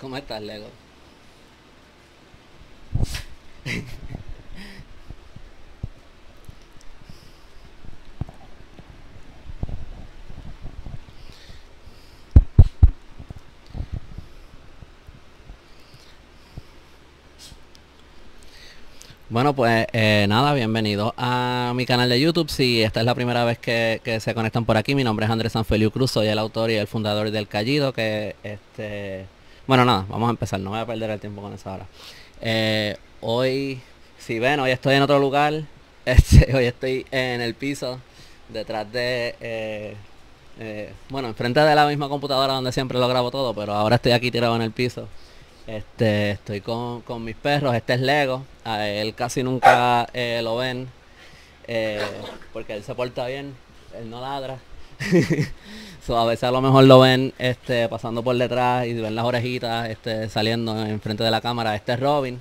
¿Cómo estás, Lego? Bueno, pues eh, nada, bienvenido a mi canal de YouTube. Si esta es la primera vez que, que se conectan por aquí, mi nombre es Andrés Sanfeliu Cruz, soy el autor y el fundador del Callido, que este bueno, nada, vamos a empezar, no voy a perder el tiempo con eso ahora. Eh, hoy, si ven, hoy estoy en otro lugar, este, hoy estoy en el piso, detrás de... Eh, eh, bueno, enfrente de la misma computadora donde siempre lo grabo todo, pero ahora estoy aquí tirado en el piso. Este, estoy con, con mis perros, este es Lego, a él casi nunca lo ven, porque él se porta bien, él no ladra. a veces a lo mejor lo ven este, pasando por detrás y ven las orejitas este, saliendo enfrente de la cámara. Este es Robin.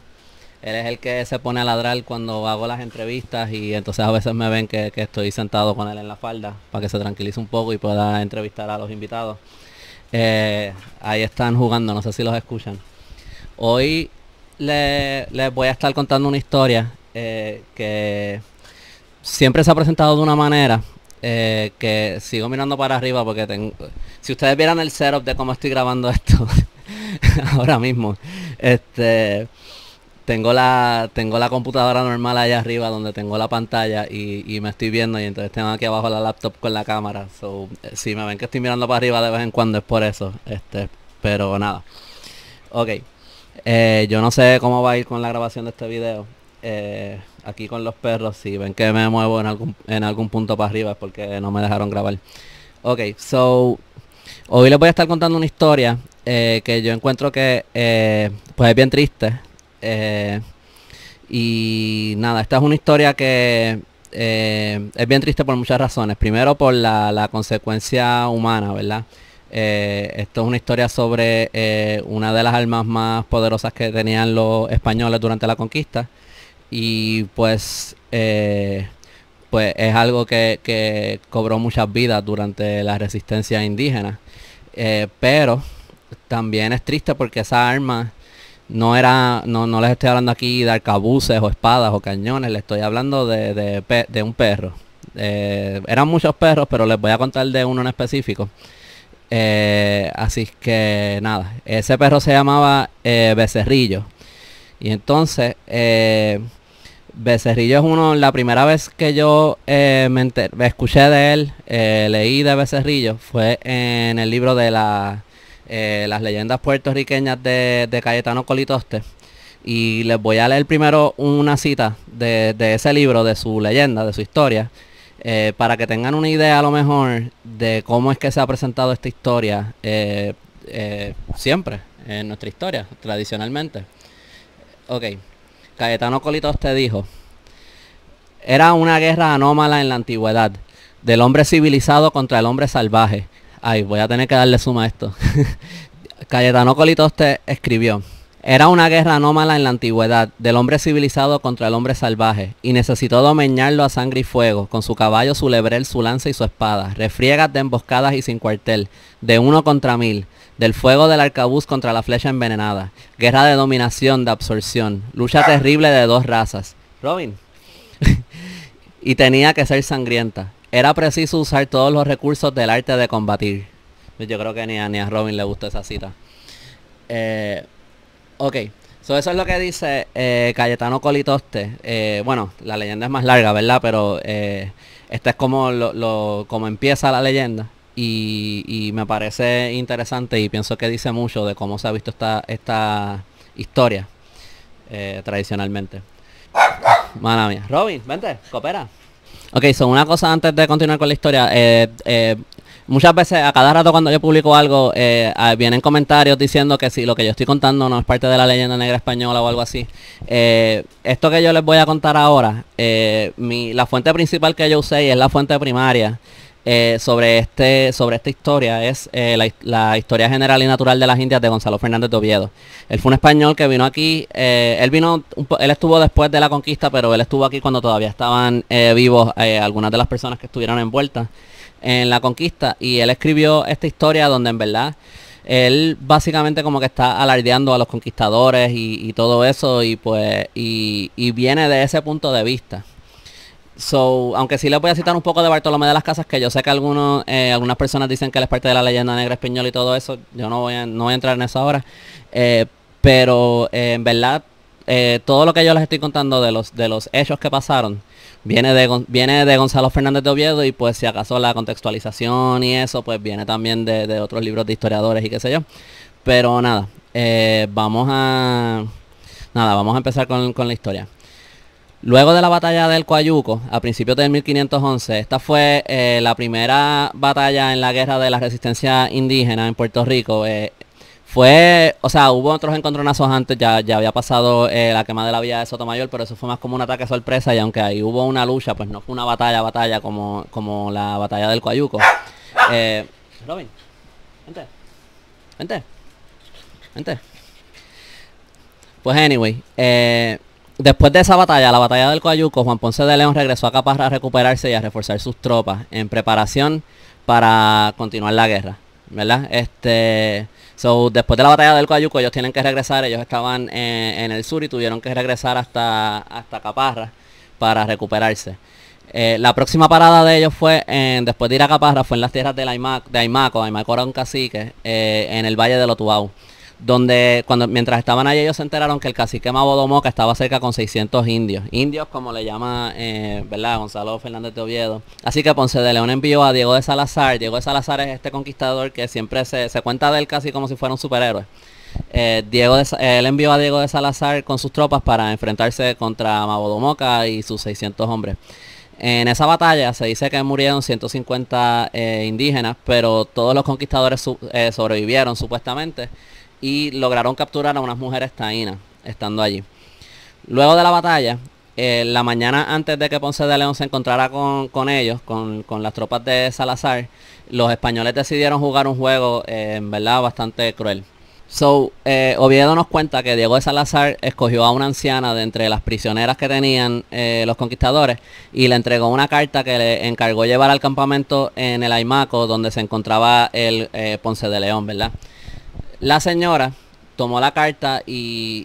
Él es el que se pone a ladrar cuando hago las entrevistas y entonces a veces me ven que, estoy sentado con él en la falda para que se tranquilice un poco y pueda entrevistar a los invitados. Eh, ahí están jugando, no sé si los escuchan. Hoy les voy a estar contando una historia eh, que siempre se ha presentado de una manera eh, que sigo mirando para arriba porque tengo... Si ustedes vieran el setup de cómo estoy grabando esto ahora mismo, este... Tengo la, tengo la computadora normal allá arriba donde tengo la pantalla y, me estoy viendo y entonces tengo aquí abajo la laptop con la cámara. Eh, si me ven que estoy mirando para arriba de vez en cuando es por eso. Este, pero nada. Ok. Eh, yo no sé cómo va a ir con la grabación de este video. Eh, Aquí con los perros, si ven que me muevo en algún, punto para arriba porque no me dejaron grabar. Ok, so hoy les voy a estar contando una historia eh, que yo encuentro que eh, pues es bien triste. Eh, y nada, esta es una historia que es bien triste por muchas razones. Primero por la, la consecuencia humana, ¿verdad? esto es una historia sobre una de las armas más poderosas que tenían los españoles durante la conquista, y pues eh, pues es algo que, cobró muchas vidas durante la resistencia indígena eh, pero también es triste porque esa arma no era no, les estoy hablando aquí de arcabuces o espadas o cañones les estoy hablando de, un perro eh, eran muchos perros pero les voy a contar de uno en específico así que nada ese perro se llamaba becerrillo y entonces Becerrillo es uno, la primera vez que yo eh, me, escuché de él, eh, leí de Becerrillo, fue en el libro de eh, las leyendas puertorriqueñas de, Cayetano Colitoste. Y les voy a leer primero una cita de, de ese libro, de su leyenda, de su historia, para que tengan una idea a lo mejor de cómo es que se ha presentado esta historia siempre, en nuestra historia, tradicionalmente. Ok. Cayetano Colitos te dijo, era una guerra anómala en la antigüedad, del hombre civilizado contra el hombre salvaje. Ay, voy a tener que darle suma a esto. Cayetano Colitos te escribió. Era una guerra anómala en la antigüedad, del hombre civilizado contra el hombre salvaje, y necesitó domeñarlo a sangre y fuego, con su caballo, su lebrel, su lanza y su espada, refriegas de emboscadas y sin cuartel, de uno contra mil, del fuego del arcabuz contra la flecha envenenada, guerra de dominación, de absorción, lucha terrible de dos razas. Robin. y tenía que ser sangrienta. Era preciso usar todos los recursos del arte de combatir. Yo creo que ni a, ni a Robin le gusta esa cita. Eh, Ok, eso es lo que dice eh, Cayetano Colitoste. Eh, bueno, la leyenda es más larga, ¿verdad? Pero eh, esta es como, lo, como empieza la leyenda. Y, me parece interesante y pienso que dice mucho de cómo se ha visto esta, esta historia tradicionalmente. Mala mía. Robin, vente, coopera. Ok, son una cosa antes de continuar con la historia muchas veces, a cada rato cuando yo publico algo, eh, vienen comentarios diciendo que si lo que yo estoy contando no es parte de la leyenda negra española o algo así. Eh, esto que yo les voy a contar ahora, eh, la fuente principal que yo usé y es la fuente primaria. sobre este sobre esta historia es la, historia general y natural de las Indias de Gonzalo Fernández de Oviedo. Él fue un español que vino aquí, él vino, él estuvo después de la conquista, pero él estuvo aquí cuando todavía estaban vivos algunas de las personas que estuvieron envueltas en la conquista y él escribió esta historia donde en verdad él básicamente como que está alardeando a los conquistadores y, todo eso y pues y, viene de ese punto de vista. So, aunque sí le voy a citar un poco de Bartolomé de las Casas, que yo sé que algunos, eh, algunas personas dicen que él es parte de la leyenda negra española y todo eso, yo no voy a, no entrar en eso ahora, eh, pero eh, en verdad todo lo que yo les estoy contando de los, de los hechos que pasaron viene de, Gonzalo Fernández de Oviedo y pues si acaso la contextualización y eso, pues viene también de, otros libros de historiadores y qué sé yo. Pero nada, eh, vamos a... Nada, vamos a empezar con, la historia. Luego de la batalla del Coayuco, a principios de 1511, esta fue eh, la primera batalla en la guerra de la resistencia indígena en Puerto Rico. Eh, fue, o sea, hubo otros encontronazos antes, ya, ya había pasado eh, la quema de la vía de Sotomayor, pero eso fue más como un ataque sorpresa y aunque ahí hubo una lucha, pues no fue una batalla, batalla como, como la batalla del Coayuco. Eh, Robin, vente, vente, vente. Pues anyway, eh, después de esa batalla, la batalla del Coayuco, Juan Ponce de León regresó a Caparra a recuperarse y a reforzar sus tropas en preparación para continuar la guerra, ¿verdad? Este después de la batalla del Coyuco ellos tienen que regresar, ellos estaban eh, en, el sur y tuvieron que regresar hasta, hasta Caparra para recuperarse. Eh, la próxima parada de ellos fue, después de ir a Caparra, fue en las tierras de, la Aymac, Aymaco, cacique, eh, en el Valle de Lotuau donde cuando mientras estaban allí ellos se enteraron que el cacique Mabodomoca estaba cerca con 600 indios. Indios como le llama, eh, Gonzalo Fernández de Oviedo. Así que Ponce de León envió a Diego de Salazar. Diego de Salazar es este conquistador que siempre se, cuenta de él casi como si fuera un superhéroe. Eh, Diego eh, él envió a Diego de Salazar con sus tropas para enfrentarse contra Mabodomoca y sus 600 hombres. En esa batalla se dice que murieron 150 indígenas, pero todos los conquistadores sobrevivieron supuestamente y lograron capturar a unas mujeres taínas estando allí. Luego de la batalla, eh, la mañana antes de que Ponce de León se encontrara con, ellos, con, las tropas de Salazar, los españoles decidieron jugar un juego, eh, en verdad, bastante cruel. So, eh, Oviedo nos cuenta que Diego de Salazar escogió a una anciana de entre las prisioneras que tenían eh, los conquistadores y le entregó una carta que le encargó llevar al campamento en el Aimaco, donde se encontraba el Ponce de León, ¿verdad? La señora tomó la carta y,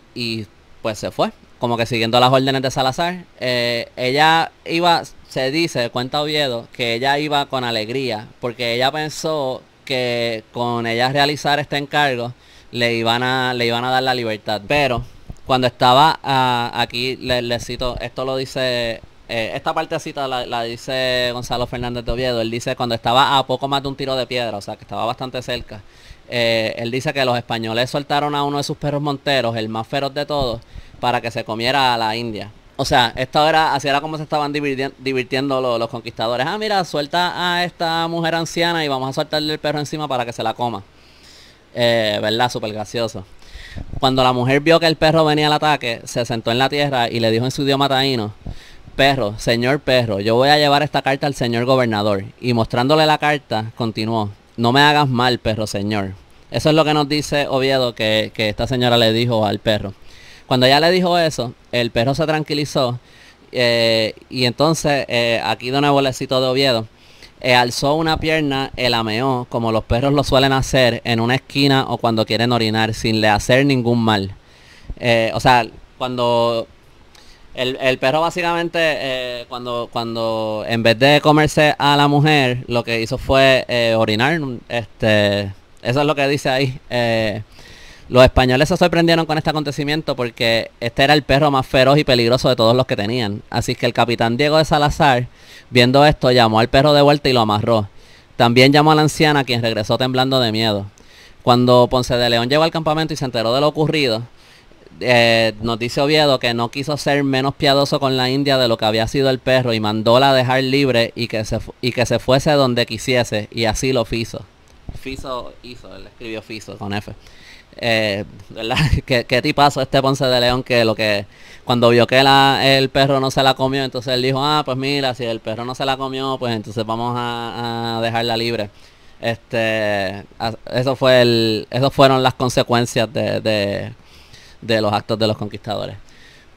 pues se fue, como que siguiendo las órdenes de Salazar. Eh, ella iba, se dice, cuenta Oviedo, que ella iba con alegría, porque ella pensó que con ella realizar este encargo le iban a, le iban a dar la libertad. Pero cuando estaba ah, aquí, le, cito, esto lo dice, eh, esta partecita la dice Gonzalo Fernández de Oviedo, él dice cuando estaba a poco más de un tiro de piedra, o sea que estaba bastante cerca. Eh, él dice que los españoles soltaron a uno de sus perros monteros, el más feroz de todos, para que se comiera a la India. O sea, esto era, así era como se estaban divirtiendo, los, conquistadores. Ah, mira, suelta a esta mujer anciana y vamos a soltarle el perro encima para que se la coma. Eh, ¿Verdad? Súper gracioso. Cuando la mujer vio que el perro venía al ataque, se sentó en la tierra y le dijo en su idioma taíno, perro, señor perro, yo voy a llevar esta carta al señor gobernador. Y mostrándole la carta, continuó, no me hagas mal, perro señor. Eso es lo que nos dice Oviedo que, esta señora le dijo al perro. Cuando ella le dijo eso, el perro se tranquilizó eh, y entonces eh, aquí don nuevo de Oviedo. Eh, alzó una pierna, el ameó, como los perros lo suelen hacer, en una esquina o cuando quieren orinar, sin le hacer ningún mal. o sea, cuando el, perro básicamente, cuando, cuando en vez de comerse a la mujer, lo que hizo fue orinar, este, eso es lo que dice ahí. Eh, los españoles se sorprendieron con este acontecimiento porque este era el perro más feroz y peligroso de todos los que tenían. Así que el capitán Diego de Salazar, viendo esto, llamó al perro de vuelta y lo amarró. También llamó a la anciana, quien regresó temblando de miedo. Cuando Ponce de León llegó al campamento y se enteró de lo ocurrido, eh, nos dice Oviedo que no quiso ser menos piadoso con la India de lo que había sido el perro y mandóla la dejar libre y que se, y que se fuese donde quisiese, y así lo hizo. Fiso hizo, él escribió Fiso con F. Eh, ¿verdad? ¿Qué, tipazo este Ponce de León que lo que cuando vio que la, el perro no se la comió, entonces él dijo, ah, pues mira, si el perro no se la comió, pues entonces vamos a, dejarla libre. Este, eso fue el, esos fueron las consecuencias de, los actos de los conquistadores.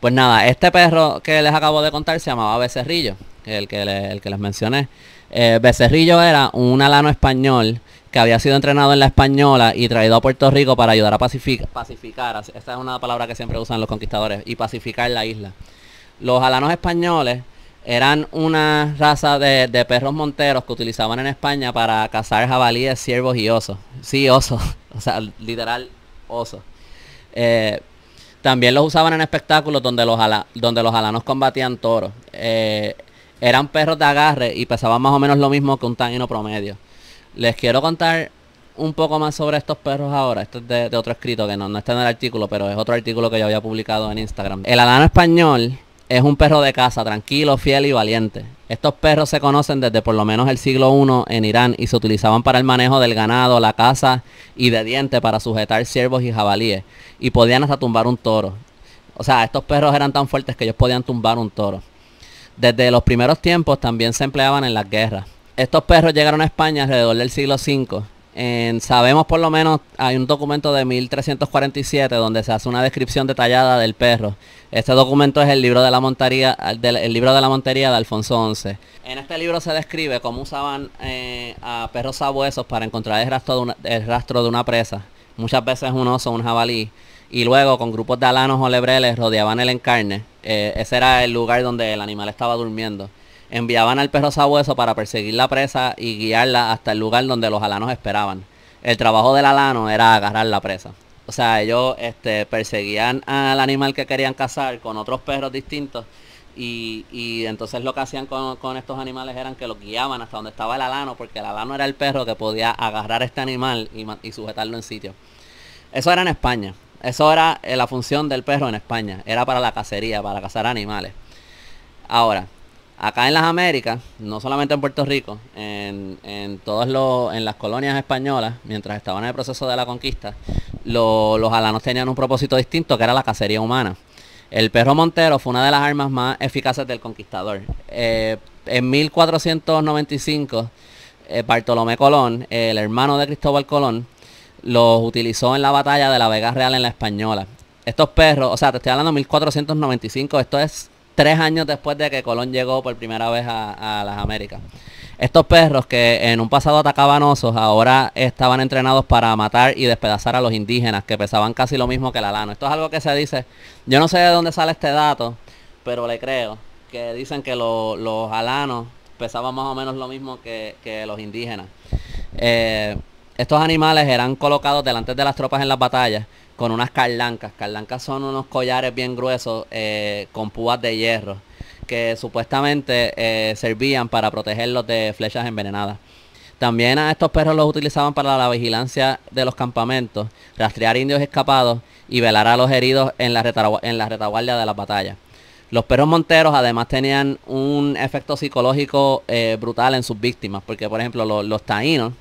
Pues nada, este perro que les acabo de contar se llamaba Becerrillo, el que, el que les mencioné. Eh, Becerrillo era un alano español había sido entrenado en la española y traído a Puerto Rico para ayudar a pacificar, esta es una palabra que siempre usan los conquistadores, y pacificar la isla. Los alanos españoles eran una raza de, perros monteros que utilizaban en España para cazar jabalíes, ciervos y osos. Sí, osos, o sea, literal osos. Eh, también los usaban en espectáculos donde los, donde los alanos combatían toros. Eh, eran perros de agarre y pesaban más o menos lo mismo que un tanino promedio. Les quiero contar un poco más sobre estos perros ahora. Esto es de, otro escrito que no, está en el artículo, pero es otro artículo que yo había publicado en Instagram. El alano español es un perro de caza, tranquilo, fiel y valiente. Estos perros se conocen desde por lo menos el siglo I en Irán y se utilizaban para el manejo del ganado, la caza y de diente para sujetar ciervos y jabalíes. Y podían hasta tumbar un toro. O sea, estos perros eran tan fuertes que ellos podían tumbar un toro. Desde los primeros tiempos también se empleaban en las guerras estos perros llegaron a España alrededor del siglo V. sabemos por lo menos, hay un documento de 1347 donde se hace una descripción detallada del perro. Este documento es el libro de la montería, libro de la de Alfonso XI. En este libro se describe cómo usaban eh, a perros sabuesos para encontrar el rastro, de una, presa. Muchas veces un oso, un jabalí. Y luego con grupos de alanos o lebreles rodeaban el encarne. Eh, ese era el lugar donde el animal estaba durmiendo enviaban al perro sabueso para perseguir la presa y guiarla hasta el lugar donde los alanos esperaban. El trabajo del alano era agarrar la presa. O sea, ellos este, perseguían al animal que querían cazar con otros perros distintos y, entonces lo que hacían con, estos animales eran que los guiaban hasta donde estaba el alano porque el alano era el perro que podía agarrar este animal y sujetarlo en sitio. Eso era en España. Eso era eh, la función del perro en España. Era para la cacería, para cazar animales. Ahora, acá en las Américas, no solamente en Puerto Rico, en, en los, en las colonias españolas, mientras estaban en el proceso de la conquista, los alanos tenían un propósito distinto que era la cacería humana. El perro montero fue una de las armas más eficaces del conquistador. Eh, en 1495, eh, Bartolomé Colón, el hermano de Cristóbal Colón, los utilizó en la batalla de la Vega Real en la Española. Estos perros, o sea, te estoy hablando de 1495, esto es tres años después de que Colón llegó por primera vez a, las Américas. Estos perros que en un pasado atacaban osos, ahora estaban entrenados para matar y despedazar a los indígenas, que pesaban casi lo mismo que el alano. Esto es algo que se dice, yo no sé de dónde sale este dato, pero le creo, que dicen que los alanos pesaban más o menos lo mismo que, los indígenas. Eh, estos animales eran colocados delante de las tropas en las batallas con unas carlancas. Carlancas son unos collares bien gruesos eh, con púas de hierro que supuestamente eh, servían para protegerlos de flechas envenenadas. También a estos perros los utilizaban para la vigilancia de los campamentos, rastrear indios escapados y velar a los heridos en la, retaguardia de la batalla. Los perros monteros además tenían un efecto psicológico eh, brutal en sus víctimas, porque por ejemplo los taínos,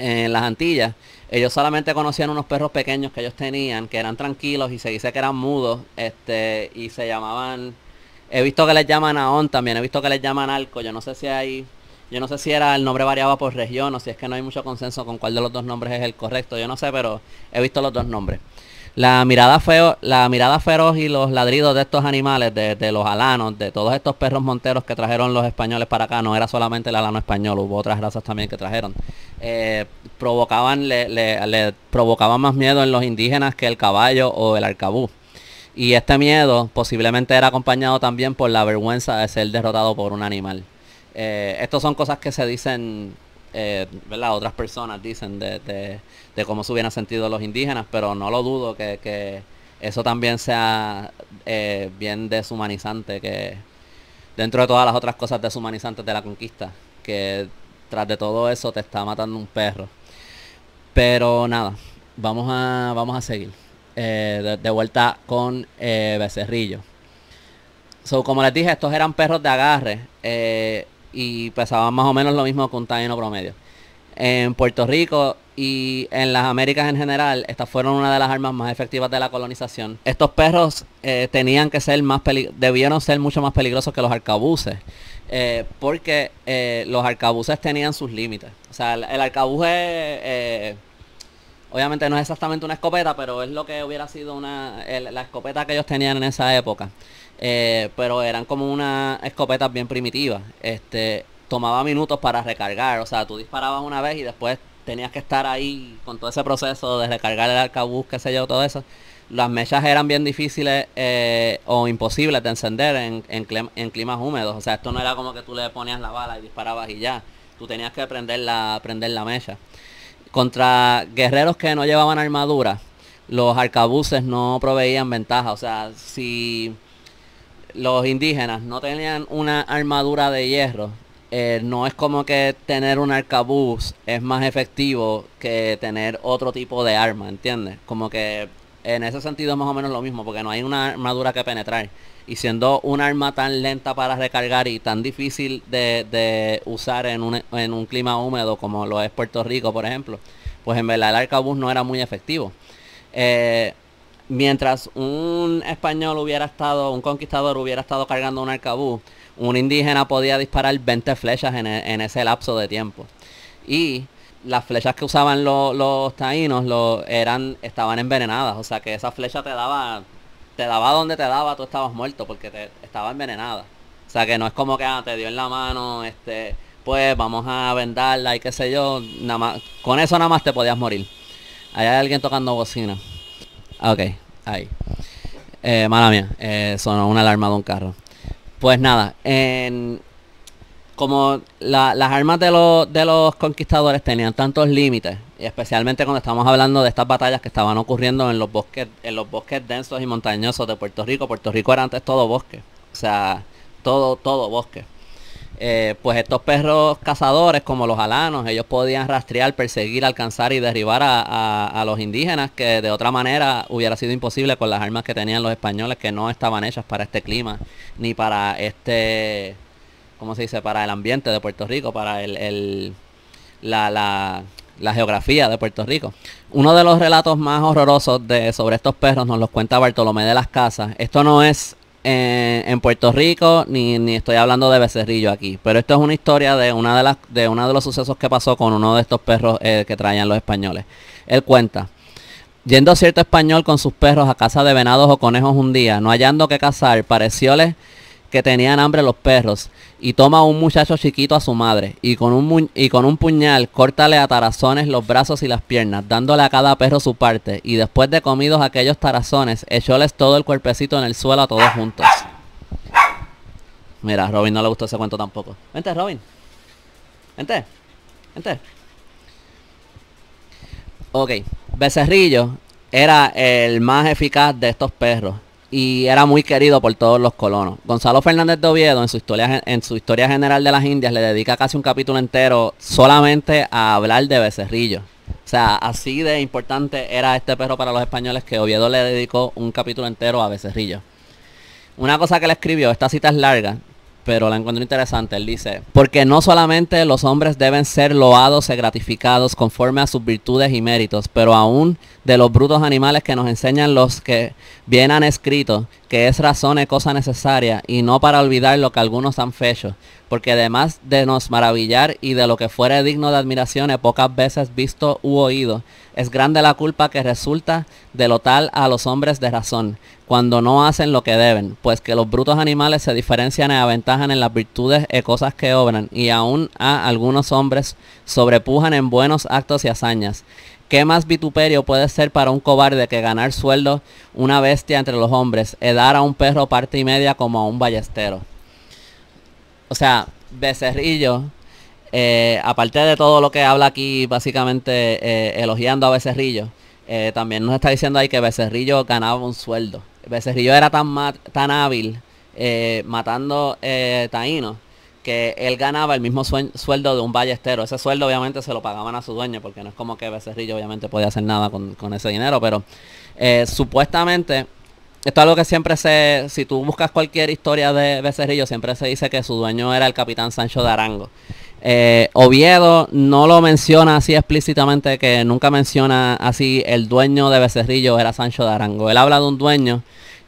en eh, las Antillas, ellos solamente conocían unos perros pequeños que ellos tenían, que eran tranquilos y se dice que eran mudos, este, y se llamaban, he visto que les llaman Aon también, he visto que les llaman Alco, yo no sé si hay, yo no sé si era el nombre variaba por región o si es que no hay mucho consenso con cuál de los dos nombres es el correcto, yo no sé, pero he visto los dos nombres. La mirada, la mirada feroz y los ladridos de estos animales, de, los alanos, de todos estos perros monteros que trajeron los españoles para acá, no era solamente el alano español, hubo otras razas también que trajeron, eh, provocaban, le, más miedo en los indígenas que el caballo o el arcabú. Y este miedo posiblemente era acompañado también por la vergüenza de ser derrotado por un animal. Eh, Estas son cosas que se dicen eh, otras personas dicen de, cómo se hubieran sentido los indígenas, pero no lo dudo que, eso también sea eh, bien deshumanizante, que dentro de todas las otras cosas deshumanizantes de la conquista, que tras de todo eso te está matando un perro. Pero nada, vamos a, vamos a seguir. Eh, de, vuelta con Becerrillo. como les dije, estos eran perros de agarre. Eh, y pesaban más o menos lo mismo que un promedio. En Puerto Rico y en las Américas en general, estas fueron una de las armas más efectivas de la colonización. Estos perros eh, tenían que ser más debieron ser mucho más peligrosos que los arcabuces, eh, porque eh, los arcabuces tenían sus límites. O sea, el, arcabuce, obviamente no es exactamente una escopeta, pero es lo que hubiera sido una la escopeta que ellos tenían en esa época. Eh, pero eran como una escopetas bien primitivas. Este, tomaba minutos para recargar. O sea, tú disparabas una vez y después tenías que estar ahí con todo ese proceso de recargar el arcabuz, qué sé yo, todo eso. Las mechas eran bien difíciles eh, o imposibles de encender en, climas húmedos. O sea, esto no era como que tú le ponías la bala y disparabas y ya. Tú tenías que prender la, prender la mecha. Contra guerreros que no llevaban armadura, los arcabuces no proveían ventaja. O sea, si los indígenas no tenían una armadura de hierro, eh, no es como que tener un arcabuz es más efectivo que tener otro tipo de arma, ¿entiendes? Como que en ese sentido es más o menos lo mismo, porque no hay una armadura que penetrar. Y siendo un arma tan lenta para recargar y tan difícil de, usar en un, clima húmedo como lo es Puerto Rico, por ejemplo, pues en verdad el arcabuz no era muy efectivo. Eh, mientras un español hubiera estado, un conquistador hubiera estado cargando un arcabú, un indígena podía disparar 20 flechas e, en, ese lapso de tiempo. Y las flechas que usaban los taínos eran, estaban envenenadas, o sea que esa flecha te daba, te daba donde te daba, tú estabas muerto porque te, estaba envenenada. O sea que no es como que ah, te dio en la mano, este, pues vamos a vendarla y qué sé yo, nada más, con eso nada más te podías morir. Allá hay alguien tocando bocina ok, ahí. Eh, mala mía, eh, sonó una alarma de un carro. Pues nada, como las armas de, los conquistadores tenían tantos límites, especialmente cuando estamos hablando de estas batallas que estaban ocurriendo en los bosques, en los bosques densos y montañosos de Puerto Rico. Puerto Rico era antes todo bosque. O sea, todo, todo bosque. Eh, pues estos perros cazadores, como los alanos, ellos podían rastrear, perseguir, alcanzar y derribar a, los indígenas, que de otra manera hubiera sido imposible con las armas que tenían los españoles, que no estaban hechas para este clima, ni para este, ¿cómo se dice?, para el ambiente de Puerto Rico, para la, geografía de Puerto Rico. Uno de los relatos más horrorosos de, sobre estos perros nos los cuenta Bartolomé de las Casas. Esto no es en, Puerto Rico, ni, ni estoy hablando de becerrillo aquí. Pero esto es una historia de una de las, de uno de los sucesos que pasó con uno de estos perros eh, que traían los españoles. Él cuenta. Yendo cierto español con sus perros a casa de venados o conejos un día, no hallando que cazar, parecióles que tenían hambre los perros y toma a un muchacho chiquito a su madre, y con un, y con un puñal córtale a tarazones los brazos y las piernas, dándole a cada perro su parte, y después de comidos aquellos tarazones, echóles todo el cuerpecito en el suelo a todos juntos. Mira, Robin no le gustó ese cuento tampoco. Vente, Robin. Vente. Vente. Ok, Becerrillo era el más eficaz de estos perros y era muy querido por todos los colonos. Gonzalo Fernández de Oviedo en su historia, general de las Indias le dedica casi un capítulo entero solamente a hablar de becerrillo. O sea, así de importante era este perro para los españoles que Oviedo le dedicó un capítulo entero a becerrillo. Una cosa que le escribió, esta cita es larga, pero la encuentro interesante. Él dice, porque no solamente los hombres deben ser loados y gratificados conforme a sus virtudes y méritos, pero aún de los brutos animales que nos enseñan los que bien han escrito, que es razón y cosa necesaria, y no para olvidar lo que algunos han fecho, porque además de nos maravillar y de lo que fuere digno de admiración pocas veces visto u oído, es grande la culpa que resulta de lo tal a los hombres de razón, cuando no hacen lo que deben, pues que los brutos animales se diferencian y aventajan en las virtudes y cosas que obran, y aún a algunos hombres sobrepujan en buenos actos y hazañas. ¿Qué más vituperio puede ser para un cobarde que ganar sueldo una bestia entre los hombres, dar a un perro parte y media como a un ballestero? O sea, Becerrillo, eh, aparte de todo lo que habla aquí, básicamente eh, elogiando a Becerrillo, eh, también nos está diciendo ahí que Becerrillo ganaba un sueldo. Becerrillo era tan, tan hábil matando taínos que él ganaba el mismo sueldo de un ballestero. Ese sueldo obviamente se lo pagaban a su dueño, porque no es como que Becerrillo obviamente podía hacer nada con, con ese dinero, pero supuestamente esto es algo que siempre se, si tú buscas cualquier historia de Becerrillo, siempre se dice que su dueño era el capitán Sancho de Arango. Eh, Oviedo no lo menciona así explícitamente, que nunca menciona así el dueño de Becerrillo era Sancho de Arango. Él habla de un dueño,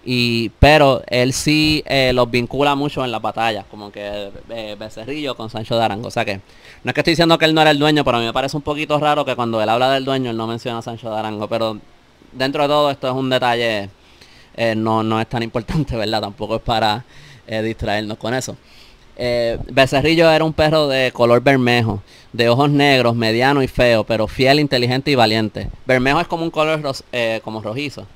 y, pero él sí eh, los vincula mucho en las batallas, como que eh, Becerrillo con Sancho de Arango. O sea que no es que estoy diciendo que él no era el dueño, pero a mí me parece un poquito raro que cuando él habla del dueño él no menciona a Sancho de Arango. Pero dentro de todo esto es un detalle eh, no, es tan importante, ¿verdad? Tampoco es para eh, distraernos con eso. Eh, Becerrillo era un perro de color bermejo, de ojos negros, mediano y feo, pero fiel, inteligente y valiente. Bermejo es como un color como rojizo.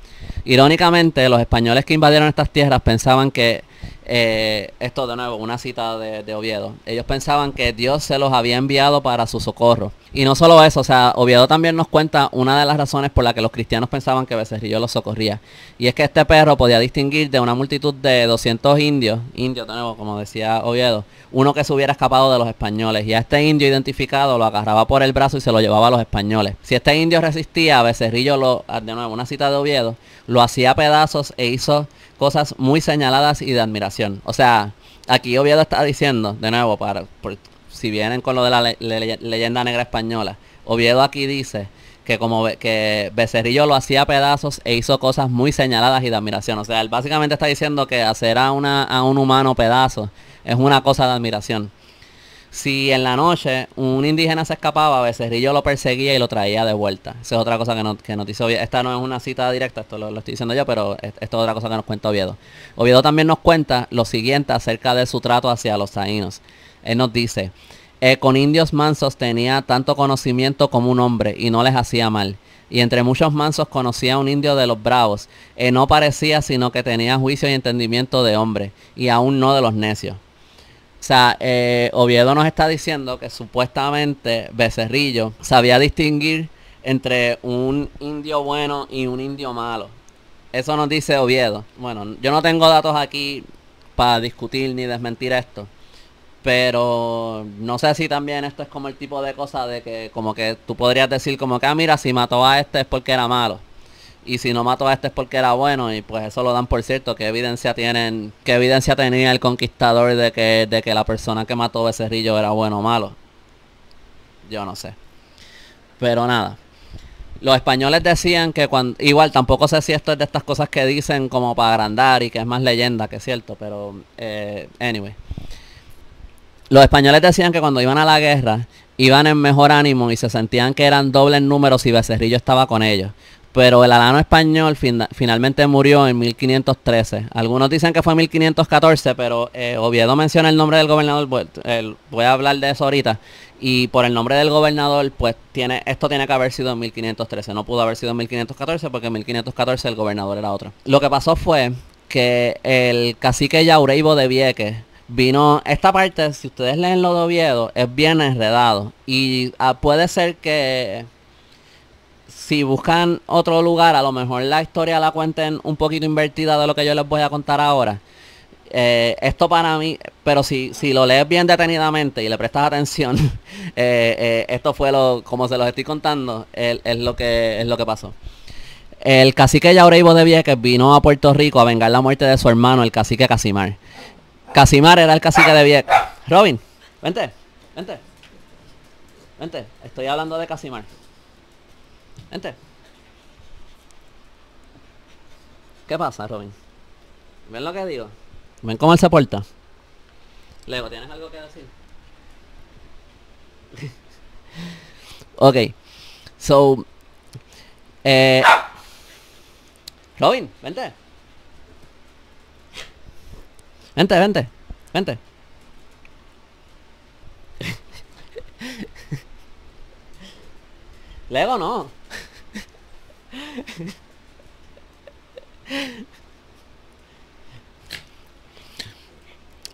Irónicamente, los españoles que invadieron estas tierras pensaban que, esto de nuevo, una cita de, de Oviedo, ellos pensaban que Dios se los había enviado para su socorro y no solo eso, o sea, Oviedo también nos cuenta una de las razones por la que los cristianos pensaban que Becerrillo los socorría. Y es que este perro podía distinguir de una multitud de 200 indios, indios de nuevo, como decía Oviedo, uno que se hubiera escapado de los españoles. Y a este indio identificado lo agarraba por el brazo y se lo llevaba a los españoles. Si este indio resistía, Becerrillo, lo, ah, de nuevo, una cita de Oviedo, lo hacía a pedazos e hizo cosas muy señaladas y de admiración. O sea, aquí Oviedo está diciendo, de nuevo, para, si vienen con lo de la leyenda negra española, Oviedo aquí dice que como que Becerrillo lo hacía pedazos e hizo cosas muy señaladas y de admiración. O sea, él básicamente está diciendo que hacer a, a un humano pedazos es una cosa de admiración. Si en la noche un indígena se escapaba, Becerrillo lo perseguía y lo traía de vuelta. Esa es otra cosa que, no, que nos dice Oviedo. Esta no es una cita directa, esto lo, estoy diciendo yo, pero esto es otra cosa que nos cuenta Oviedo. Oviedo también nos cuenta lo siguiente acerca de su trato hacia los taínos. Él nos dice, eh, con indios mansos tenía tanto conocimiento como un hombre y no les hacía mal. Y entre muchos mansos conocía a un indio de los bravos. Eh, no parecía sino que tenía juicio y entendimiento de hombre y aún no de los necios. O sea, eh, Oviedo nos está diciendo que supuestamente Becerrillo sabía distinguir entre un indio bueno y un indio malo. Eso nos dice Oviedo. Bueno, yo no tengo datos aquí para discutir ni desmentir esto. Pero no sé si también esto es como el tipo de cosa de que como que tú podrías decir como que, ah, mira, si mató a este es porque era malo. Y si no mató a este es porque era bueno. Y pues eso lo dan por cierto. ¿Qué evidencia tienen? ¿Qué evidencia tenía el conquistador de que, de que la persona que mató a Becerrillo era bueno o malo? Yo no sé. Pero nada. Los españoles decían que cuando... Igual tampoco sé si esto es de estas cosas que dicen como para agrandar y que es más leyenda que cierto. Pero, eh, anyway los españoles decían que cuando iban a la guerra iban en mejor ánimo y se sentían que eran dobles números si Becerrillo estaba con ellos. Pero el alano español finalmente murió en 1513. Algunos dicen que fue 1514, pero eh, Oviedo menciona el nombre del gobernador. Pues, voy, a hablar de eso ahorita. Y por el nombre del gobernador, pues tiene esto tiene que haber sido en 1513. No pudo haber sido en 1514 porque en 1514 el gobernador era otro. Lo que pasó fue que el cacique Yaureibo de Vieques vino esta parte, si ustedes leen lo de Oviedo, es bien enredado. Y ah, puede ser que si buscan otro lugar, a lo mejor la historia la cuenten un poquito invertida de lo que yo les voy a contar ahora. Eh, esto para mí, pero si, si lo lees bien detenidamente y le prestas atención, eh, eh, esto fue lo, como se los estoy contando, es lo que es lo que pasó. El cacique Yaureibo de Vieques vino a Puerto Rico a vengar la muerte de su hermano, el cacique Casimar. Casimar era el cacique de Vieja. Robin, vente, vente. Vente, estoy hablando de Casimar. Vente. ¿Qué pasa, Robin? ¿Ven lo que digo? ¿Ven cómo él se porta? Leo, ¿tienes algo que decir? ok. So. Eh, Robin, vente. Vente, vente, vente. Lego no.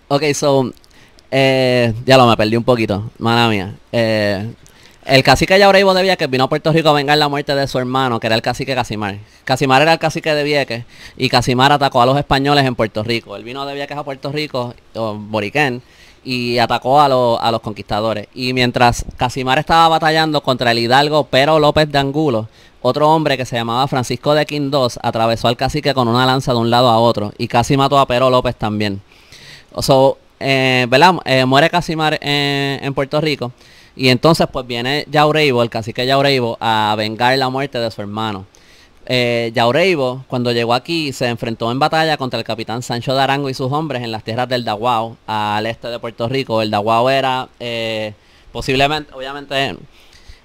ok, so... Eh, ya lo me perdí un poquito, mala mía. Eh, el cacique Yabraibo de Vieques vino a Puerto Rico a vengar la muerte de su hermano, que era el cacique Casimar. Casimar era el cacique de Vieques y Casimar atacó a los españoles en Puerto Rico. Él vino de Vieques a Puerto Rico, o Boriquén, y atacó a, los conquistadores. Y mientras Casimar estaba batallando contra el hidalgo Pero López de Angulo, otro hombre que se llamaba Francisco de Quindós atravesó al cacique con una lanza de un lado a otro y casi mató a Pero López también. So, eh, eh, muere Casimar en Puerto Rico. Y entonces pues viene Yaureibo, el cacique Yaureibo, a vengar la muerte de su hermano. Eh, Yaureibo, cuando llegó aquí, se enfrentó en batalla contra el capitán Sancho Darango y sus hombres en las tierras del Daguao, al este de Puerto Rico. El Daguao era eh, posiblemente, obviamente,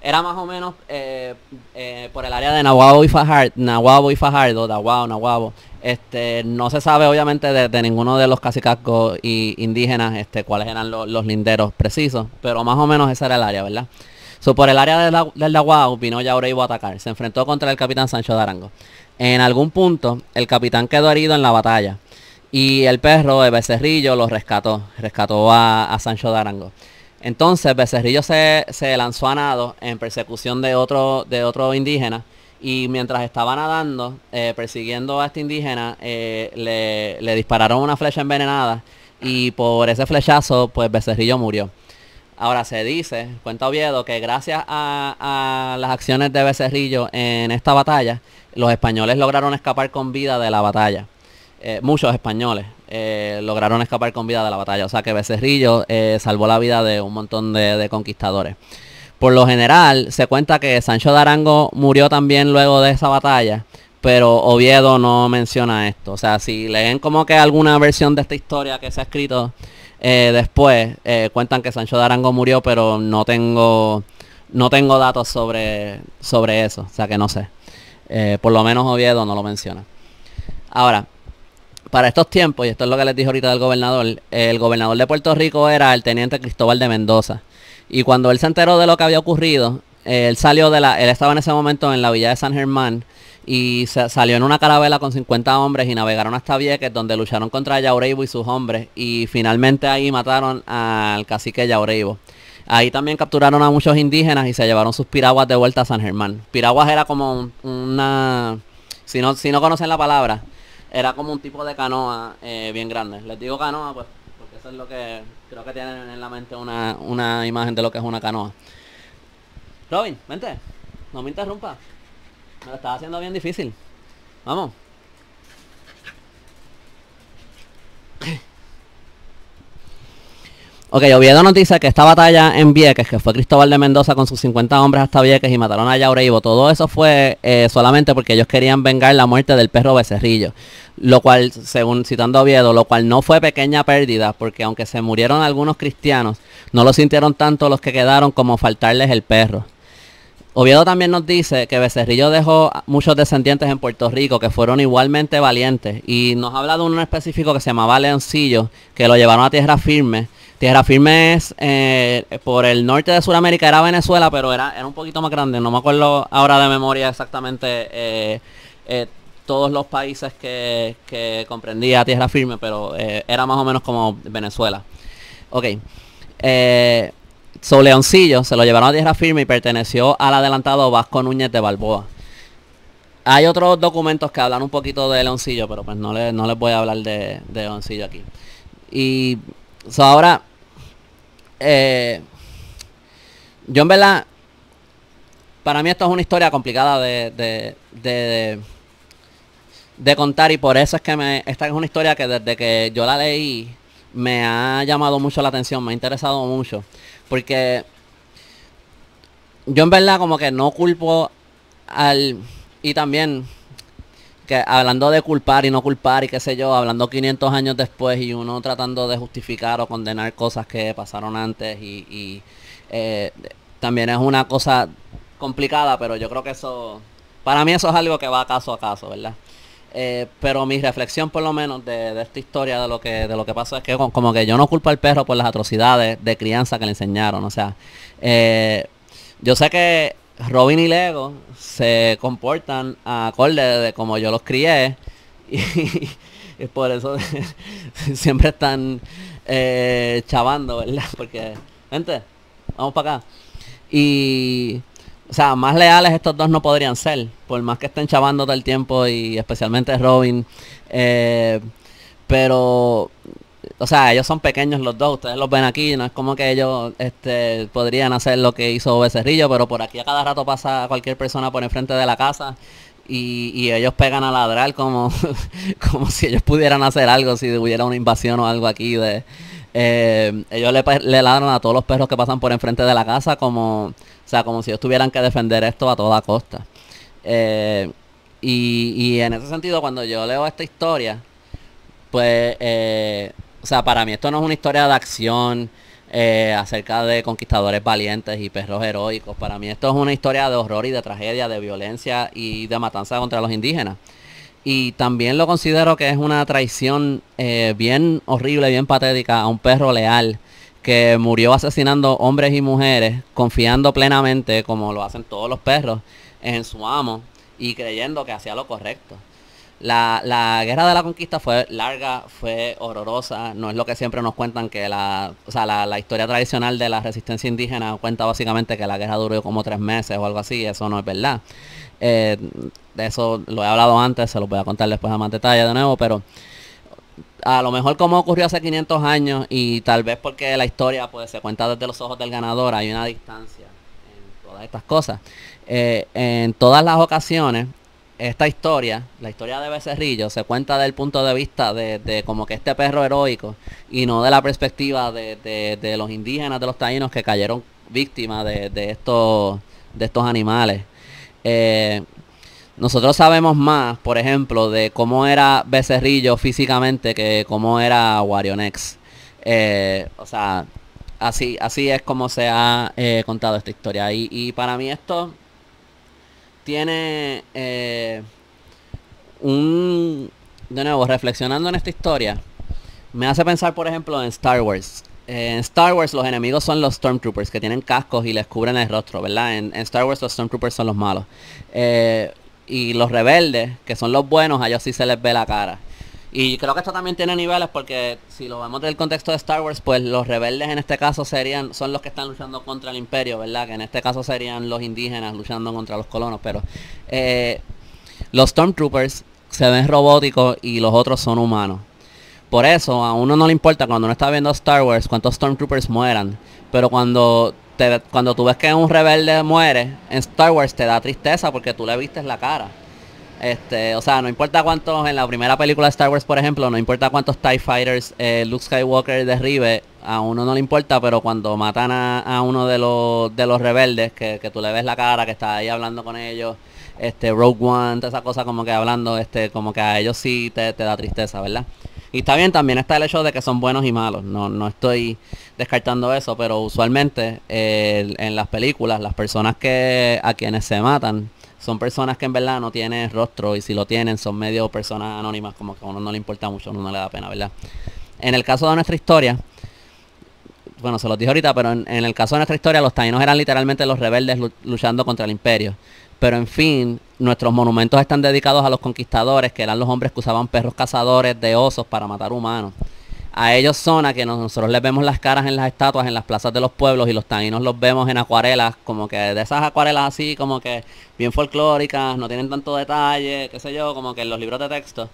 era más o menos eh, eh, por el área de Nahuabo y Fajardo, Nahuabo y Fajardo, Nahuabo. Este, no se sabe obviamente de, ninguno de los casicascos y indígenas este, cuáles eran los linderos precisos, pero más o menos esa era el área, ¿verdad? por el área del la, del Daguau vino Yaureibo a atacar. Se enfrentó contra el capitán Sancho de Arango. En algún punto, el capitán quedó herido en la batalla. Y el perro, de becerrillo, lo rescató. Rescató a, Sancho de Arango. Entonces, Becerrillo se, lanzó a nado en persecución de otro, de otro indígena y mientras estaba nadando, eh, persiguiendo a este indígena, eh, le, dispararon una flecha envenenada y por ese flechazo, pues Becerrillo murió. Ahora se dice, cuenta Oviedo, que gracias a, las acciones de Becerrillo en esta batalla, los españoles lograron escapar con vida de la batalla. Eh, muchos españoles lograron escapar con vida de la batalla. O sea que Becerrillo salvó la vida de un montón de conquistadores. Por lo general, se cuenta que Sancho de Arango murió también luego de esa batalla, pero Oviedo no menciona esto. O sea, si leen como que alguna versión de esta historia que se ha escrito eh, después, eh, cuentan que Sancho de Arango murió, pero no tengo, no tengo datos sobre, sobre eso. O sea, que no sé. Eh, por lo menos Oviedo no lo menciona. Ahora, para estos tiempos, y esto es lo que les dije ahorita del gobernador, el gobernador de Puerto Rico era el teniente Cristóbal de Mendoza. Y cuando él se enteró de lo que había ocurrido, él salió de la, él estaba en ese momento en la villa de San Germán y salió en una carabela con 50 hombres y navegaron hasta Vieques donde lucharon contra Yaureibo y sus hombres y finalmente ahí mataron al cacique Yaureibo. Ahí también capturaron a muchos indígenas y se llevaron sus piraguas de vuelta a San Germán. Piraguas era como una, si no, si no conocen la palabra, era como un tipo de canoa eh, bien grande. Les digo canoa, pues es lo que creo que tienen en la mente una, imagen de lo que es una canoa. Robin, vente, no me interrumpa. Me lo estás haciendo bien difícil. Vamos. Ok, Oviedo nos dice que esta batalla en Vieques, que fue Cristóbal de Mendoza con sus 50 hombres hasta Vieques y mataron a Yaureibo, todo eso fue eh, solamente porque ellos querían vengar la muerte del perro Becerrillo, lo cual, según citando a Oviedo, lo cual no fue pequeña pérdida, porque aunque se murieron algunos cristianos, no lo sintieron tanto los que quedaron como faltarles el perro. Oviedo también nos dice que Becerrillo dejó muchos descendientes en Puerto Rico que fueron igualmente valientes y nos habla de uno específico que se llamaba Leoncillo, que lo llevaron a tierra firme Tierra Firme es eh, por el norte de Sudamérica, era Venezuela, pero era, un poquito más grande. No me acuerdo ahora de memoria exactamente eh, eh, todos los países que, comprendía Tierra Firme, pero era más o menos como Venezuela. Ok. So Leoncillo se lo llevaron a Tierra Firme y perteneció al adelantado Vasco Núñez de Balboa. Hay otros documentos que hablan un poquito de Leoncillo, pero pues no, no les voy a hablar de, de Leoncillo aquí. Y ahora, eh, yo en verdad, para mí esto es una historia complicada de, de, contar y por eso es que me, esta es una historia que desde que yo la leí me ha llamado mucho la atención, me ha interesado mucho, porque yo en verdad como que no culpo al... Y también que hablando de culpar y no culpar y qué sé yo, hablando 500 años después y uno tratando de justificar o condenar cosas que pasaron antes y, eh, también es una cosa complicada, pero yo creo que eso, para mí eso es algo que va caso a caso, ¿verdad? Eh, pero mi reflexión por lo menos de, esta historia de lo que de lo que pasó es que como que yo no culpo al perro por las atrocidades de crianza que le enseñaron o sea eh, yo sé que Robin y Lego se comportan a acorde de como yo los crié. Y, por eso siempre están eh, chavando, ¿verdad? Porque, gente, vamos para acá. Y, o sea, más leales estos dos no podrían ser, por más que estén chavando todo el tiempo y especialmente Robin. Eh, pero o sea, ellos son pequeños los dos, ustedes los ven aquí, no es como que ellos este, podrían hacer lo que hizo Becerrillo, pero por aquí a cada rato pasa cualquier persona por enfrente de la casa y, ellos pegan a ladrar como, como si ellos pudieran hacer algo, si hubiera una invasión o algo aquí de... Eh, ellos pues, le, ladran a todos los perros que pasan por enfrente de la casa como, o sea, como si ellos tuvieran que defender esto a toda costa. Eh, y, en ese sentido, cuando yo leo esta historia, pues eh, o sea, para mí esto no es una historia de acción eh, acerca de conquistadores valientes y perros heroicos. Para mí esto es una historia de horror y de tragedia, de violencia y de matanza contra los indígenas. Y también lo considero que es una traición eh, bien horrible, bien patética a un perro leal que murió asesinando hombres y mujeres, confiando plenamente, como lo hacen todos los perros, en su amo y creyendo que hacía lo correcto. La, guerra de la conquista fue larga, fue horrorosa, no es lo que siempre nos cuentan que la, historia tradicional de la resistencia indígena cuenta básicamente que la guerra duró como tres meses o algo así, eso no es verdad. de eh, eso lo he hablado antes, se lo voy a contar después a más detalle de nuevo, pero a lo mejor como ocurrió hace 500 años y tal vez porque la historia pues, se cuenta desde los ojos del ganador, hay una distancia en todas estas cosas. Eh, en todas las ocasiones esta historia, la historia de Becerrillo, se cuenta del punto de vista de, como que este perro heroico y no de la perspectiva de, los indígenas, de los taínos que cayeron víctimas de, estos, de estos animales. Eh, nosotros sabemos más, por ejemplo, de cómo era Becerrillo físicamente que cómo era Warionex. Eh, o sea, así, así es como se ha eh, contado esta historia. y para mí esto tiene eh, un... De nuevo, reflexionando en esta historia, me hace pensar, por ejemplo, en Star Wars. Eh, en Star Wars los enemigos son los Stormtroopers, que tienen cascos y les cubren el rostro, ¿verdad? En, Star Wars los Stormtroopers son los malos. Eh, y los rebeldes, que son los buenos, a ellos sí se les ve la cara. Y creo que esto también tiene niveles porque si lo vemos del contexto de Star Wars, pues los rebeldes en este caso serían, son los que están luchando contra el imperio, ¿verdad? Que en este caso serían los indígenas luchando contra los colonos, pero eh, los Stormtroopers se ven robóticos y los otros son humanos. Por eso a uno no le importa cuando uno está viendo Star Wars cuántos Stormtroopers mueran, pero cuando te, cuando tú ves que un rebelde muere en Star Wars te da tristeza porque tú le vistes la cara. Este, o sea, no importa cuántos, en la primera película de Star Wars, por ejemplo, no importa cuántos TIE Fighters eh, Luke Skywalker derribe, a uno no le importa, pero cuando matan a, uno de los, rebeldes, que, tú le ves la cara, que está ahí hablando con ellos, este, Rogue One, toda esa cosa como que hablando, este, como que a ellos sí te, da tristeza, ¿verdad? Y está bien, también está el hecho de que son buenos y malos. No, no estoy descartando eso, pero usualmente eh, en las películas, las personas que a quienes se matan son personas que en verdad no tienen rostro y si lo tienen son medio personas anónimas, como que a uno no le importa mucho, a uno no le da pena, ¿verdad? En el caso de nuestra historia, bueno, se los dije ahorita, pero en, en el caso de nuestra historia los taínos eran literalmente los rebeldes luchando contra el imperio. Pero en fin, nuestros monumentos están dedicados a los conquistadores, que eran los hombres que usaban perros cazadores de osos para matar humanos a ellos son a que nosotros les vemos las caras en las estatuas, en las plazas de los pueblos y los taínos los vemos en acuarelas, como que de esas acuarelas así, como que bien folclóricas, no tienen tanto detalle, qué sé yo, como que en los libros de texto.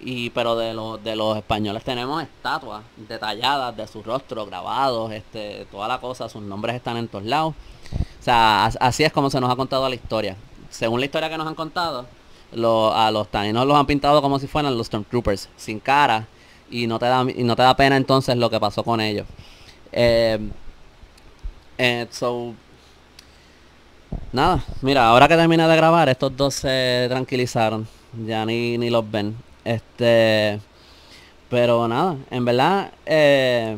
Y, pero de, de los españoles tenemos estatuas detalladas de sus rostros, grabados, este, toda la cosa, sus nombres están en todos lados. O sea, así es como se nos ha contado la historia. Según la historia que nos han contado, a los taínos los han pintado como si fueran los Stormtroopers, sin cara y no te da, y no te da pena entonces lo que pasó con ellos. Eh, eh, nada, mira, ahora que termina de grabar, estos dos se tranquilizaron. Ya ni, ni los ven. Este. Pero nada, en verdad, eh,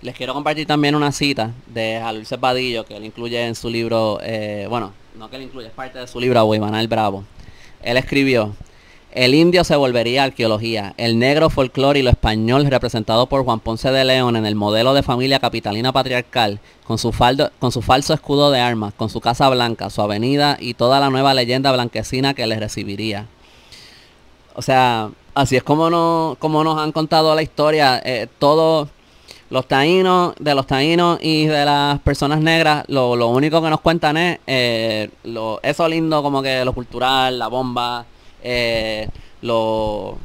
les quiero compartir también una cita de Jalil Cepadillo que él incluye en su libro, bueno, no que él incluye, es parte de su libro, el Bravo. Él escribió, el indio se volvería arqueología, el negro folclore y lo español representado por Juan Ponce de León en el modelo de familia capitalina patriarcal, con su, falso escudo de armas, con su casa blanca, su avenida y toda la nueva leyenda blanquecina que les recibiría. O sea, así es como, no, nos han contado la historia. Eh, todos los taínos, de los taínos y de las personas negras, lo, único que nos cuentan es eh, eso lindo como que lo cultural, la bomba, eh, lo,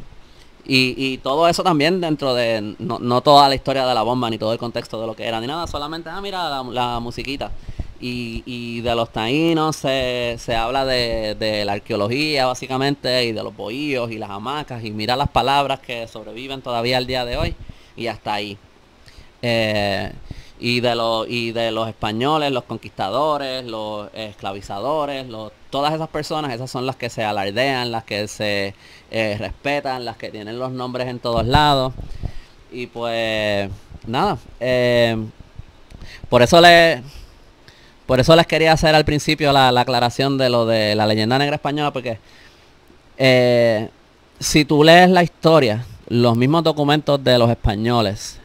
y, todo eso también dentro de, no, toda la historia de la bomba, ni todo el contexto de lo que era, ni nada, solamente, ah, mira la, musiquita. Y, de los taínos se, habla de, de, la arqueología básicamente y de los bohíos y las hamacas y mira las palabras que sobreviven todavía al día de hoy y hasta ahí. Eh, y de los y de los españoles, los conquistadores, los esclavizadores, todas esas personas, esas son las que se alardean, las que se eh, respetan, las que tienen los nombres en todos lados. Y pues nada, eh, por eso le por eso les quería hacer al principio la, aclaración de lo de la leyenda negra española, porque eh, si tú lees la historia, los mismos documentos de los españoles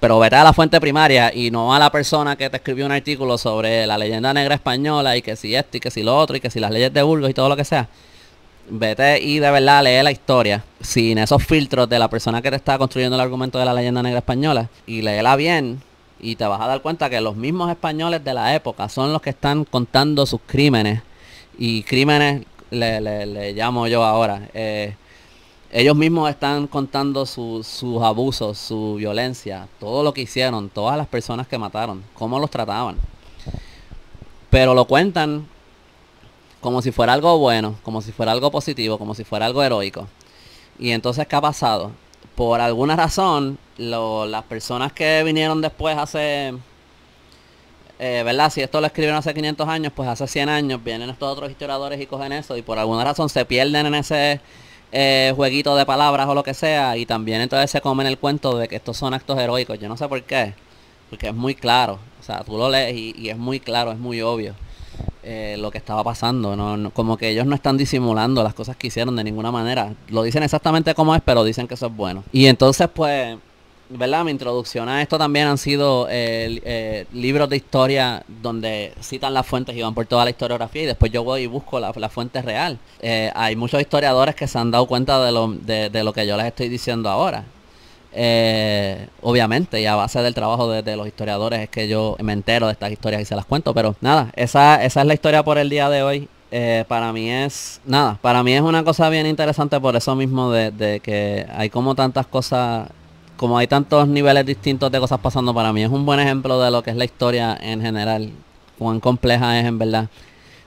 pero vete a la fuente primaria y no a la persona que te escribió un artículo sobre la leyenda negra española y que si esto y que si lo otro y que si las leyes de Burgos y todo lo que sea. Vete y de verdad lee la historia sin esos filtros de la persona que te está construyendo el argumento de la leyenda negra española y léela bien y te vas a dar cuenta que los mismos españoles de la época son los que están contando sus crímenes y crímenes le, llamo yo ahora. Eh, ellos mismos están contando sus abusos, su violencia, todo lo que hicieron, todas las personas que mataron, cómo los trataban. Pero lo cuentan como si fuera algo bueno, como si fuera algo positivo, como si fuera algo heroico. Y entonces, ¿qué ha pasado? Por alguna razón, las personas que vinieron después hace, eh, ¿verdad? Si esto lo escribieron hace 500 años, pues hace 100 años vienen estos otros historiadores y cogen eso y por alguna razón se pierden en ese eh, jueguito de palabras o lo que sea. Y también entonces se comen el cuento de que estos son actos heroicos. Yo no sé por qué. Porque es muy claro. O sea, tú lo lees y, es muy claro, es muy obvio eh, lo que estaba pasando. no, como que ellos no están disimulando las cosas que hicieron de ninguna manera. Lo dicen exactamente como es, pero dicen que eso es bueno. Y entonces pues ¿verdad? Mi introducción a esto también han sido eh, eh, libros de historia donde citan las fuentes y van por toda la historiografía y después yo voy y busco la, la fuente real. Eh, hay muchos historiadores que se han dado cuenta de lo, de, lo que yo les estoy diciendo ahora. obviamente, y a base del trabajo de, los historiadores es que yo me entero de estas historias y se las cuento, pero nada, esa, esa es la historia por el día de hoy. para mí es nada para mí es una cosa bien interesante por eso mismo de, de que hay como tantas cosas como hay tantos niveles distintos de cosas pasando para mí, es un buen ejemplo de lo que es la historia en general, cuán compleja es en verdad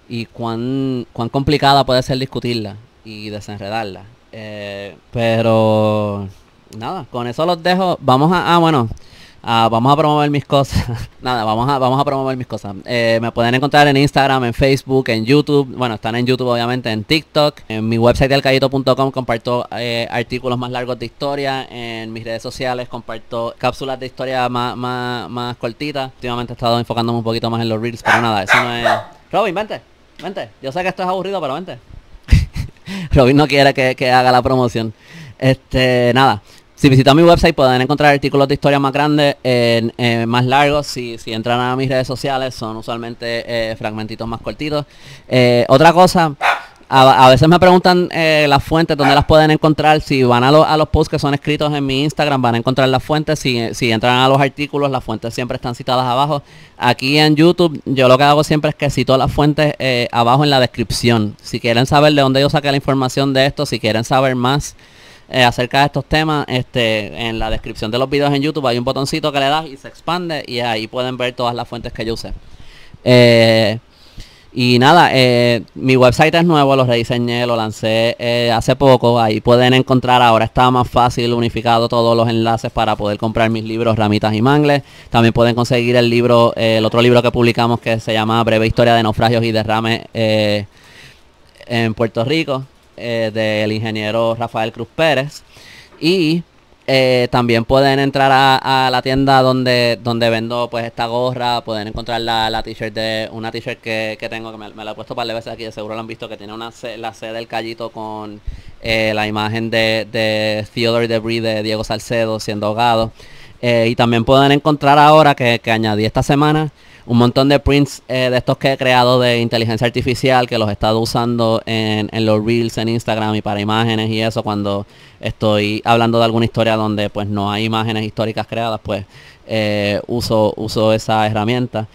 y cuán, cuán complicada puede ser discutirla y desenredarla. Eh, pero nada, con eso los dejo. Vamos a... Ah, bueno. Ah, vamos a promover mis cosas. Nada, vamos a, vamos a promover mis cosas. Eh, me pueden encontrar en Instagram, en Facebook, en YouTube. Bueno, están en YouTube obviamente, en TikTok. En mi website alcayito.com comparto eh, artículos más largos de historia. En mis redes sociales comparto cápsulas de historia más, cortitas. Últimamente he estado enfocándome un poquito más en los reels, pero nada, eso no es... Robin, vente, vente. Yo sé que esto es aburrido, pero vente. Robin no quiere que, que haga la promoción. Este, nada. Si visitan mi website pueden encontrar artículos de historia más grandes, eh, más largos. Si, entran a mis redes sociales son usualmente eh, fragmentitos más cortitos. Eh, otra cosa, a, veces me preguntan las fuentes, dónde las pueden encontrar. Si van a, los posts que son escritos en mi Instagram van a encontrar las fuentes. Si, si entran a los artículos, las fuentes siempre están citadas abajo. Aquí en YouTube yo lo que hago siempre es que cito las fuentes abajo en la descripción. Si quieren saber de dónde yo saqué la información de esto, si quieren saber más. Eh, acerca de estos temas, este, en la descripción de los videos en YouTube hay un botoncito que le das y se expande y ahí pueden ver todas las fuentes que yo usé. Eh, y nada, eh, mi website es nuevo, lo rediseñé, lo lancé hace poco. Ahí pueden encontrar, ahora está más fácil unificado todos los enlaces para poder comprar mis libros Ramitas y Mangles. También pueden conseguir el libro, el otro libro que publicamos que se llama Breve Historia de Naufragios y Derrames en Puerto Rico. Eh, del ingeniero Rafael Cruz Pérez. Y eh, también pueden entrar a, la tienda donde, donde vendo pues esta gorra, pueden encontrar la, la t-shirt de una t-shirt que, tengo, que me, la he puesto un par de veces aquí, seguro lo han visto, que tiene una la C del callito con eh, la imagen de, de Theodore Debris de Diego Salcedo siendo ahogado. y también pueden encontrar ahora que, que añadí esta semana un montón de prints eh, de estos que he creado de inteligencia artificial que los he estado usando en, en, los reels en Instagram y para imágenes y eso cuando estoy hablando de alguna historia donde pues no hay imágenes históricas creadas pues eh, uso, uso esa herramienta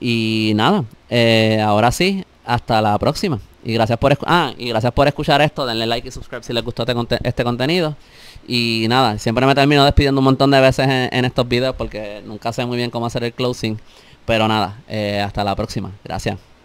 y nada eh, ahora sí hasta la próxima y gracias por ah, y gracias por escuchar esto denle like y subscribe si les gustó este, este contenido y nada siempre me termino despidiendo un montón de veces en estos videos porque nunca sé muy bien cómo hacer el closing pero nada, eh, hasta la próxima. Gracias.